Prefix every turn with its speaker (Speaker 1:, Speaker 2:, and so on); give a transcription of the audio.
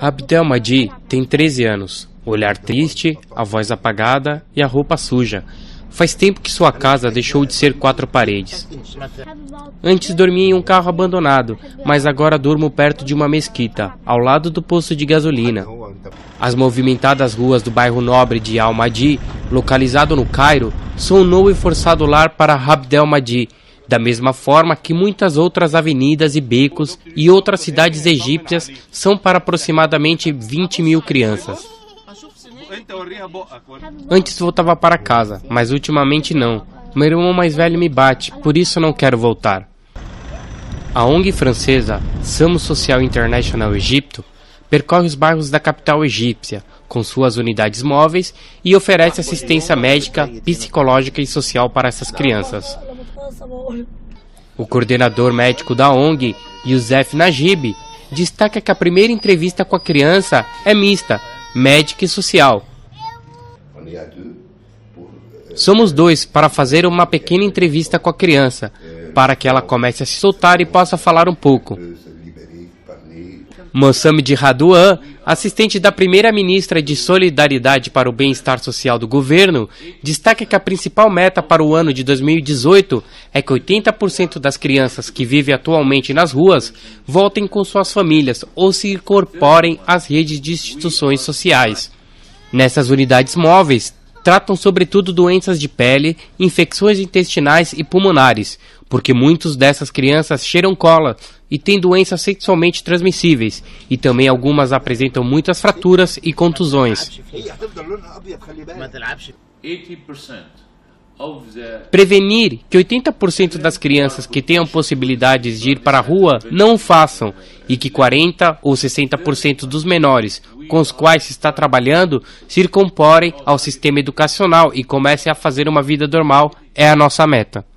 Speaker 1: Abdel Madi tá tem 13 anos, olhar triste, a voz apagada e a roupa suja. Faz tempo que sua casa deixou de ser quatro paredes. Antes dormia em um carro abandonado, mas agora durmo perto de uma mesquita, ao lado do posto de gasolina. As movimentadas ruas do bairro nobre de Al-Madi, localizado no Cairo, são um novo e forçado lar para Abdel Madi, da mesma forma que muitas outras avenidas e becos e outras cidades egípcias são para aproximadamente 20 mil crianças. Antes voltava para casa, mas ultimamente não. Meu irmão mais velho me bate, por isso não quero voltar. A ONG francesa Samos Social International Egito percorre os bairros da capital egípcia com suas unidades móveis e oferece assistência médica, psicológica e social para essas crianças. O coordenador médico da ONG, Youssef Najib, destaca que a primeira entrevista com a criança é mista, médica e social. Somos dois para fazer uma pequena entrevista com a criança, para que ela comece a se soltar e possa falar um pouco. Mohamed Raduan, assistente da primeira-ministra de Solidariedade para o Bem-Estar Social do governo, destaca que a principal meta para o ano de 2018 é que 80% das crianças que vivem atualmente nas ruas voltem com suas famílias ou se incorporem às redes de instituições sociais. Nessas unidades móveis, tratam sobretudo doenças de pele, infecções intestinais e pulmonares, porque muitos dessas crianças cheiram cola e têm doenças sexualmente transmissíveis, e também algumas apresentam muitas fraturas e contusões. 80% Prevenir que 80% das crianças que tenham possibilidades de ir para a rua não o façam e que 40% ou 60% dos menores com os quais se está trabalhando se ao sistema educacional e comecem a fazer uma vida normal é a nossa meta.